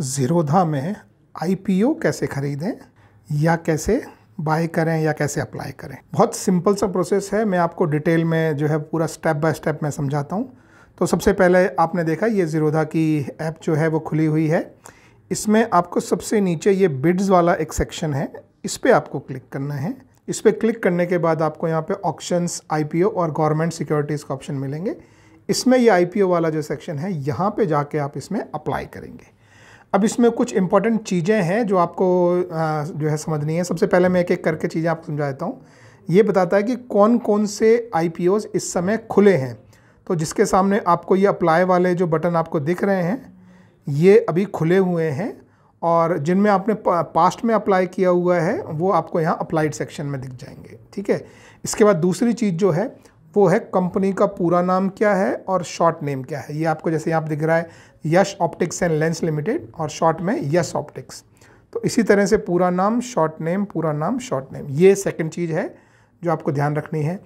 ज़ीरोधा में आईपीओ कैसे ख़रीदें या कैसे बाय करें या कैसे अप्लाई करें बहुत सिंपल सा प्रोसेस है मैं आपको डिटेल में जो है पूरा स्टेप बाय स्टेप मैं समझाता हूँ तो सबसे पहले आपने देखा ये ज़ीरोधा की ऐप जो है वो खुली हुई है इसमें आपको सबसे नीचे ये बिड्स वाला एक सेक्शन है इस पर आपको क्लिक करना है इस पर क्लिक करने के बाद आपको यहाँ पे ऑप्शंस आईपीओ और गवर्नमेंट सिक्योरिटीज़ का ऑप्शन मिलेंगे इसमें ये आईपीओ वाला जो सेक्शन है यहाँ पे जाके आप इसमें अप्लाई करेंगे अब इसमें कुछ इंपॉर्टेंट चीज़ें हैं जो आपको जो है समझनी है सबसे पहले मैं एक एक करके चीज़ें आपको समझा देता हूँ ये बताता है कि कौन कौन से आई इस समय खुले हैं तो जिसके सामने आपको ये अप्लाई वाले जो बटन आपको दिख रहे हैं ये अभी खुले हुए हैं और जिनमें आपने पास्ट में अप्लाई किया हुआ है वो आपको यहाँ अप्लाइड सेक्शन में दिख जाएंगे ठीक है इसके बाद दूसरी चीज़ जो है वो है कंपनी का पूरा नाम क्या है और शॉर्ट नेम क्या है ये आपको जैसे यहाँ दिख रहा है Yash Optics and Lens Limited और शॉर्ट में यश ऑप्टिक्स तो इसी तरह से पूरा नाम शॉर्ट नेम पूरा नाम शॉर्ट नेम ये सेकंड चीज़ है जो आपको ध्यान रखनी है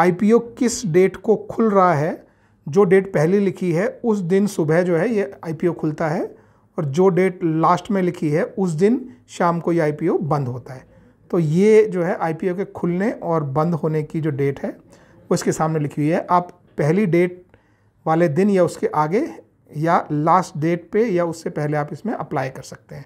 आई किस डेट को खुल रहा है जो डेट पहली लिखी है उस दिन सुबह जो है ये आई खुलता है और जो डेट लास्ट में लिखी है उस दिन शाम को ये आई बंद होता है तो ये जो है आई के खुलने और बंद होने की जो डेट है वो इसके सामने लिखी हुई है आप पहली डेट वाले दिन या उसके आगे या लास्ट डेट पे या उससे पहले आप इसमें अप्लाई कर सकते हैं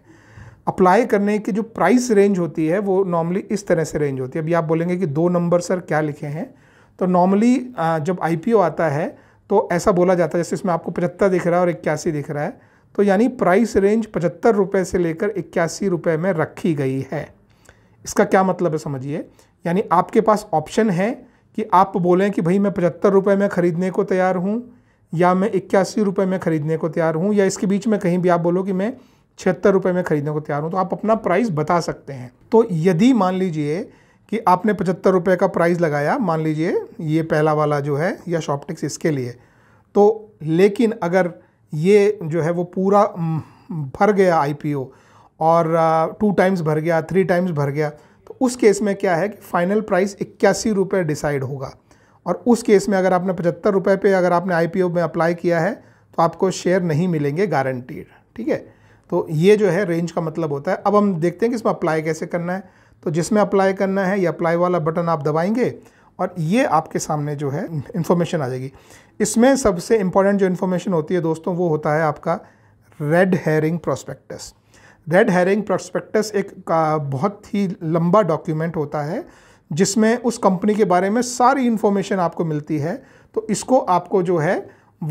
अप्लाई करने की जो प्राइस रेंज होती है वो नॉर्मली इस तरह से रेंज होती है अभी आप बोलेंगे कि दो नंबर सर क्या लिखे हैं तो नॉर्मली जब आई आता है तो ऐसा बोला जाता है जैसे इसमें आपको पचहत्तर दिख रहा है और इक्यासी दिख रहा है तो यानी प्राइस रेंज पचहत्तर रुपये से लेकर इक्यासी रुपये में रखी गई है इसका क्या मतलब है समझिए यानी आपके पास ऑप्शन है कि आप बोलें कि भाई मैं पचहत्तर रुपये में ख़रीदने को तैयार हूँ या मैं इक्यासी रुपये में ख़रीदने को तैयार हूँ या इसके बीच में कहीं भी आप बोलो कि मैं छिहत्तर रुपये में ख़रीदने को तैयार हूँ तो आप अपना प्राइस बता सकते हैं तो यदि मान लीजिए कि आपने पचहत्तर रुपये का प्राइस लगाया मान लीजिए ये पहला वाला जो है या शॉपटिक्स इसके लिए तो लेकिन अगर ये जो है वो पूरा भर गया आई और टू टाइम्स भर गया थ्री टाइम्स भर गया तो उस केस में क्या है कि फ़ाइनल प्राइस इक्यासी रुपये डिसाइड होगा और उस केस में अगर आपने पचहत्तर रुपये पे अगर आपने आई में अप्लाई किया है तो आपको शेयर नहीं मिलेंगे गारंटीड ठीक है तो ये जो है रेंज का मतलब होता है अब हम देखते हैं कि इसमें अप्लाई कैसे करना है तो जिसमें अप्लाई करना है ये अप्लाई वाला बटन आप दबाएंगे और ये आपके सामने जो है इन्फॉर्मेशन आ जाएगी इसमें सबसे इम्पॉर्टेंट जो इन्फॉर्मेशन होती है दोस्तों वो होता है आपका red herring prospectus red herring prospectus एक का बहुत ही लंबा डॉक्यूमेंट होता है जिसमें उस कंपनी के बारे में सारी इन्फॉर्मेशन आपको मिलती है तो इसको आपको जो है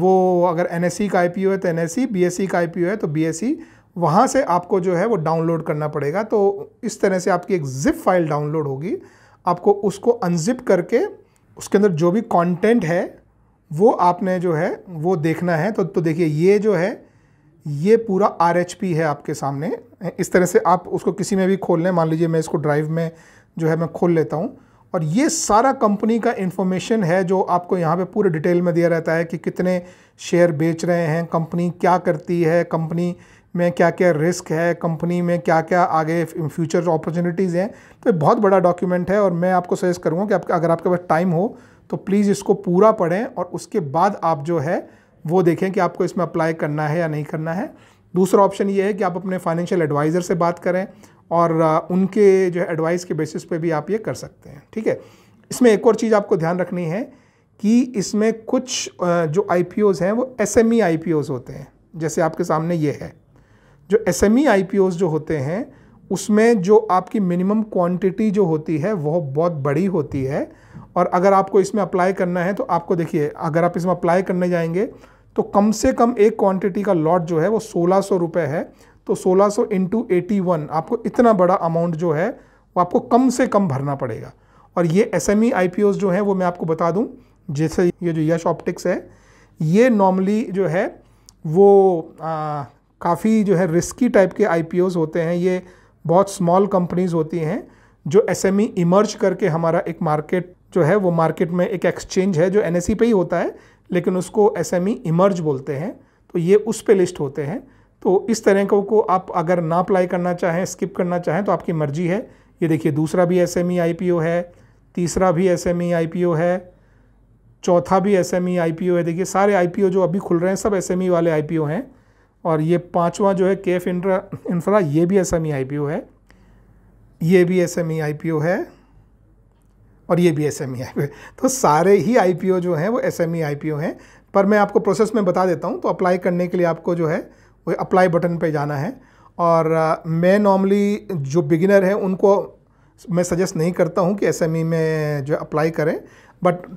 वो अगर एन e का आई है तो एन एस सी का आई है तो बी एस e, वहाँ से आपको जो है वो डाउनलोड करना पड़ेगा तो इस तरह से आपकी एक जिप फाइल डाउनलोड होगी आपको उसको अनजिप करके उसके अंदर जो भी कंटेंट है वो आपने जो है वो देखना है तो तो देखिए ये जो है ये पूरा आर है आपके सामने इस तरह से आप उसको किसी में भी खोल लें मान लीजिए मैं इसको ड्राइव में जो है मैं खोल लेता हूँ और ये सारा कंपनी का इन्फॉर्मेशन है जो आपको यहाँ पे पूरे डिटेल में दिया रहता है कि कितने शेयर बेच रहे हैं कंपनी क्या करती है कंपनी में क्या क्या रिस्क है कंपनी में क्या क्या आगे फ्यूचर अपॉर्चुनिटीज़ हैं तो ये बहुत बड़ा डॉक्यूमेंट है और मैं आपको सजेस्ट करूँगा कि आप अगर आपके पास टाइम हो तो प्लीज़ इसको पूरा पढ़ें और उसके बाद आप जो है वो देखें कि आपको इसमें अप्लाई करना है या नहीं करना है दूसरा ऑप्शन ये है कि आप अपने फाइनेंशियल एडवाइज़र से बात करें और उनके जो है एडवाइस के बेसिस पे भी आप ये कर सकते हैं ठीक है इसमें एक और चीज़ आपको ध्यान रखनी है कि इसमें कुछ जो आई हैं वो एस एम e होते हैं जैसे आपके सामने ये है जो एस एम e जो होते हैं उसमें जो आपकी मिनिमम क्वांटिटी जो होती है वह बहुत बड़ी होती है और अगर आपको इसमें अप्लाई करना है तो आपको देखिए अगर आप इसमें अप्लाई करने जाएंगे तो कम से कम एक क्वांटिटी का लॉट जो है वो सोलह सौ रुपये है तो 1600 सौ इंटू आपको इतना बड़ा अमाउंट जो है वो आपको कम से कम भरना पड़ेगा और ये एस एम e जो हैं वो मैं आपको बता दूँ जैसे ये जो यश ऑप्टिक्स है ये नॉर्मली जो है वो काफ़ी जो है रिस्की टाइप के आई होते हैं ये बहुत स्मॉल कंपनीज़ होती हैं जो एस एम इमर्ज करके हमारा एक मार्केट जो है वो मार्केट में एक एक्सचेंज है जो एन पे ही होता है लेकिन उसको एस एम इमर्ज बोलते हैं तो ये उस पर लिस्ट होते हैं तो इस तरह को आप अगर ना अप्लाई करना चाहें स्किप करना चाहें तो आपकी मर्जी है ये देखिए दूसरा भी एस एम है तीसरा भी एस एम है चौथा भी एस एम है देखिए सारे आई जो अभी खुल रहे हैं सब एस वाले आई हैं और ये पाँचवा जो है के एफ इंफ्रा इंफ्रा ये भी एस एम है ये भी एस एम है और ये भी एस एम है तो सारे ही आई जो हैं वो एस एम हैं पर मैं आपको प्रोसेस में बता देता हूँ तो अप्लाई करने के लिए आपको जो है वही अप्लाई बटन पे जाना है और मैं नॉर्मली जो बिगिनर हैं उनको मैं सजेस्ट नहीं करता हूँ कि एस e में जो अप्लाई करें बट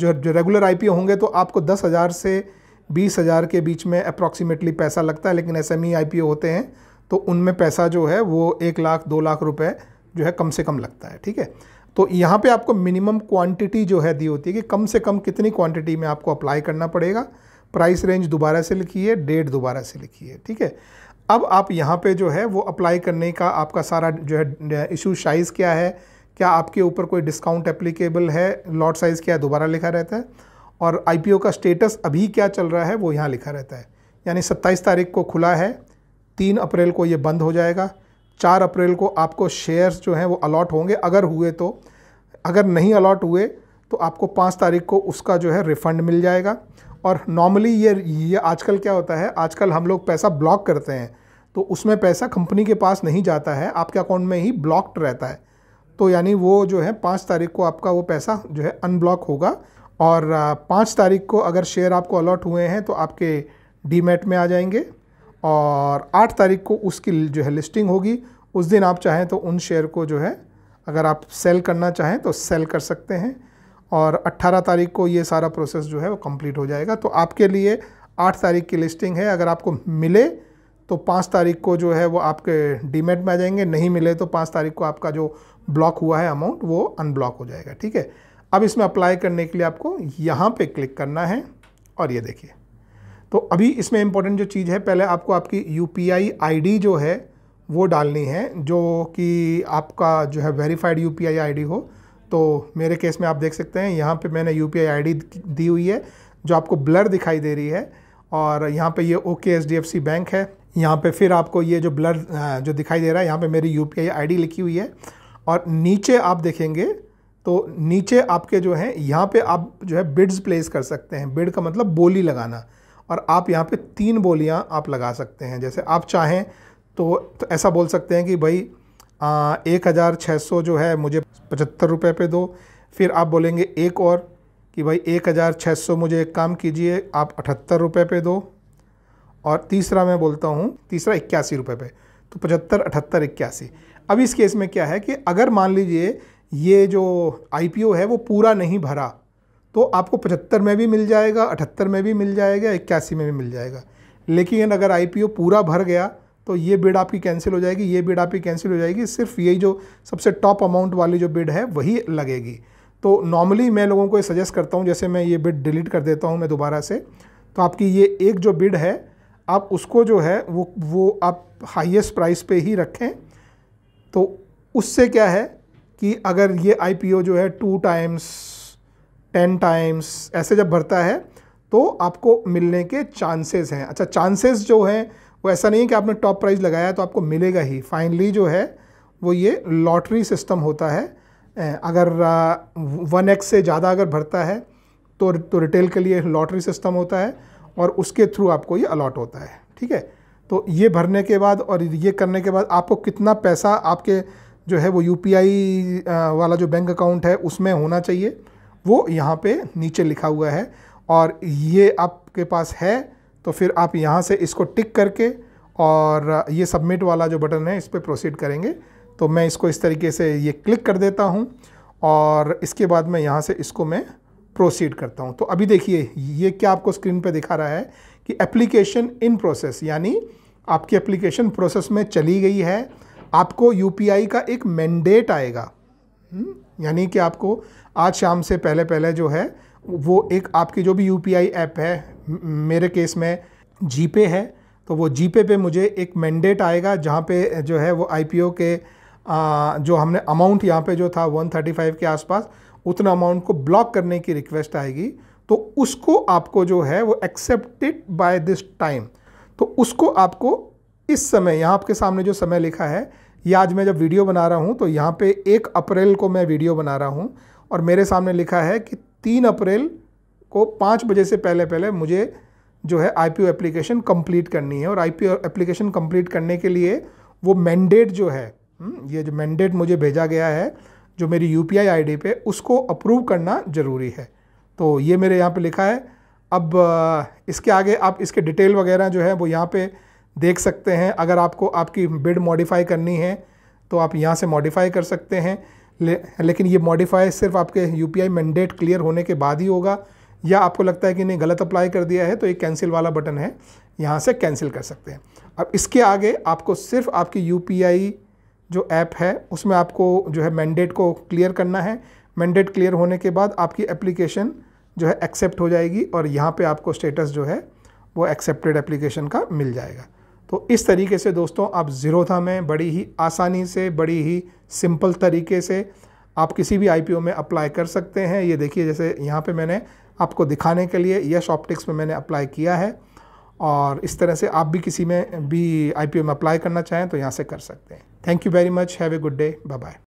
जो जो रेगुलर आई होंगे तो आपको दस हज़ार से बीस हज़ार के बीच में अप्रॉक्सीमेटली पैसा लगता है लेकिन एस एम e, होते हैं तो उनमें पैसा जो है वो एक लाख दो लाख रुपए जो है कम से कम लगता है ठीक है तो यहाँ पे आपको मिनिमम क्वांटिटी जो है दी होती है कि कम से कम कितनी क्वांटिटी में आपको अप्लाई करना पड़ेगा प्राइस रेंज दोबारा से लिखी है डेट दोबारा से लिखी है ठीक है अब आप यहाँ पे जो है वो अप्लाई करने का आपका सारा जो है इशू साइज़ क्या है क्या आपके ऊपर कोई डिस्काउंट एप्लीकेबल है लॉट साइज़ क्या है दोबारा लिखा रहता है और आई का स्टेटस अभी क्या चल रहा है वो यहाँ लिखा रहता है यानी सत्ताईस तारीख को खुला है तीन अप्रैल को ये बंद हो जाएगा चार अप्रैल को आपको शेयर्स जो हैं वो अलॉट होंगे अगर हुए तो अगर नहीं अलॉट हुए तो आपको पाँच तारीख को उसका जो है रिफ़ंड मिल जाएगा और नॉर्मली ये ये आजकल क्या होता है आजकल हम लोग पैसा ब्लॉक करते हैं तो उसमें पैसा कंपनी के पास नहीं जाता है आपके अकाउंट में ही ब्लॉक्ड रहता है तो यानी वो जो है पाँच तारीख को आपका वो पैसा जो है अनब्लॉक होगा और पाँच तारीख को अगर शेयर आपको अलॉट हुए हैं तो आपके डीमेट में आ जाएंगे और आठ तारीख को उसकी जो है लिस्टिंग होगी उस दिन आप चाहें तो उन शेयर को जो है अगर आप सेल करना चाहें तो सेल कर सकते हैं और 18 तारीख को ये सारा प्रोसेस जो है वो कंप्लीट हो जाएगा तो आपके लिए 8 तारीख की लिस्टिंग है अगर आपको मिले तो पाँच तारीख को जो है वो आपके डीमेट में आ जाएंगे नहीं मिले तो पाँच तारीख को आपका जो ब्लॉक हुआ है अमाउंट वो अनब्लॉक हो जाएगा ठीक है अब इसमें अप्लाई करने के लिए आपको यहाँ पर क्लिक करना है और ये देखिए तो अभी इसमें इम्पोर्टेंट जो चीज़ है पहले आपको आपकी यू पी जो है वो डालनी है जो कि आपका जो है वेरीफाइड यू पी हो तो मेरे केस में आप देख सकते हैं यहाँ पे मैंने यू पी दी हुई है जो आपको ब्लर दिखाई दे रही है और यहाँ पे ये okay H D F C bank है यहाँ पे फिर आपको ये जो ब्लर जो दिखाई दे रहा है यहाँ पे मेरी यू पी लिखी हुई है और नीचे आप देखेंगे तो नीचे आपके जो हैं यहाँ पे आप जो है बिड्स प्लेस कर सकते हैं बिड का मतलब बोली लगाना और आप यहाँ पे तीन बोलियाँ आप लगा सकते हैं जैसे आप चाहें तो, तो ऐसा बोल सकते हैं कि भाई एक हज़ार छः सौ जो है मुझे पचहत्तर रुपये पे दो फिर आप बोलेंगे एक और कि भाई एक हज़ार छः सौ मुझे एक काम कीजिए आप अठहत्तर रुपये पे दो और तीसरा मैं बोलता हूँ तीसरा इक्यासी रुपये पे तो पचहत्तर अठहत्तर इक्यासी अब इस केस में क्या है कि अगर मान लीजिए ये जो आई है वो पूरा नहीं भरा तो आपको पचहत्तर में भी मिल जाएगा अठहत्तर में भी मिल जाएगा इक्यासी में भी मिल जाएगा लेकिन अगर आई पूरा भर गया तो ये बिड आपकी कैंसिल हो जाएगी ये बिड आपकी कैंसिल हो जाएगी सिर्फ यही जो सबसे टॉप अमाउंट वाली जो बिड है वही लगेगी तो नॉर्मली मैं लोगों को ये सजेस्ट करता हूँ जैसे मैं ये बिड डिलीट कर देता हूँ मैं दोबारा से तो आपकी ये एक जो बिड है आप उसको जो है वो वो आप हाइएस्ट प्राइस पर ही रखें तो उससे क्या है कि अगर ये आई जो है टू टाइम्स टेन टाइम्स ऐसे जब भरता है तो आपको मिलने के चांसेस हैं अच्छा चांसेस जो हैं वो ऐसा नहीं है कि आपने टॉप प्राइज़ लगाया तो आपको मिलेगा ही फाइनली जो है वो ये लॉटरी सिस्टम होता है अगर वन एक्स से ज़्यादा अगर भरता है तो तो रिटेल के लिए लॉटरी सिस्टम होता है और उसके थ्रू आपको ये अलॉट होता है ठीक है तो ये भरने के बाद और ये करने के बाद आपको कितना पैसा आपके जो है वो यू वाला जो बैंक अकाउंट है उसमें होना चाहिए वो यहाँ पे नीचे लिखा हुआ है और ये आपके पास है तो फिर आप यहाँ से इसको टिक करके और ये सबमिट वाला जो बटन है इस पर प्रोसीड करेंगे तो मैं इसको इस तरीके से ये क्लिक कर देता हूँ और इसके बाद मैं यहाँ से इसको मैं प्रोसीड करता हूँ तो अभी देखिए ये क्या आपको स्क्रीन पे दिखा रहा है कि एप्लीकेशन इन प्रोसेस यानी आपकी एप्लीकेशन प्रोसेस में चली गई है आपको यू का एक मैंडेट आएगा हम्म, यानी कि आपको आज शाम से पहले पहले जो है वो एक आपकी जो भी यू ऐप है मेरे केस में जी पे है तो वो जी पे पे मुझे एक मैंडेट आएगा जहाँ पे जो है वो आई के आ, जो हमने अमाउंट यहाँ पे जो था 135 के आसपास उतना अमाउंट को ब्लॉक करने की रिक्वेस्ट आएगी तो उसको आपको जो है वो एक्सेप्टेड बाय दिस टाइम तो उसको आपको इस समय यहाँ आपके सामने जो समय लिखा है या आज मैं जब वीडियो बना रहा हूँ तो यहाँ पे एक अप्रैल को मैं वीडियो बना रहा हूँ और मेरे सामने लिखा है कि तीन अप्रैल को पाँच बजे से पहले पहले मुझे जो है आई पी एप्लीकेशन कंप्लीट करनी है और आई पी एप्लीकेशन कंप्लीट करने के लिए वो मैंडेट जो है हम्म, ये जो मैंडेट मुझे भेजा गया है जो मेरी U P I I D पे उसको अप्रूव करना ज़रूरी है तो ये मेरे यहाँ पे लिखा है अब इसके आगे आप इसके डिटेल वगैरह जो है वो यहाँ पे देख सकते हैं अगर आपको आपकी बिड मॉडिफाई करनी है तो आप यहाँ से मॉडिफाई कर सकते हैं ले, लेकिन ये मॉडिफाई सिर्फ आपके यू पी मैंडेट क्लियर होने के बाद ही होगा या आपको लगता है कि नहीं गलत अप्लाई कर दिया है तो एक कैंसिल वाला बटन है यहाँ से कैंसिल कर सकते हैं अब इसके आगे आपको सिर्फ आपकी यू जो ऐप है उसमें आपको जो है मैंडेट को क्लियर करना है मैंडेट क्लियर होने के बाद आपकी एप्लीकेशन जो है एक्सेप्ट हो जाएगी और यहाँ पे आपको स्टेटस जो है वो एक्सेप्टेड एप्लीकेशन का मिल जाएगा तो इस तरीके से दोस्तों आप ज़ीरोधा में बड़ी ही आसानी से बड़ी ही सिंपल तरीके से आप किसी भी आईपीओ में अप्लाई कर सकते हैं ये देखिए जैसे यहाँ पे मैंने आपको दिखाने के लिए यश ऑप्टिक्स में मैंने अप्लाई किया है और इस तरह से आप भी किसी में भी आईपीओ में अप्लाई करना चाहें तो यहाँ से कर सकते हैं thank you very much have a good day bye bye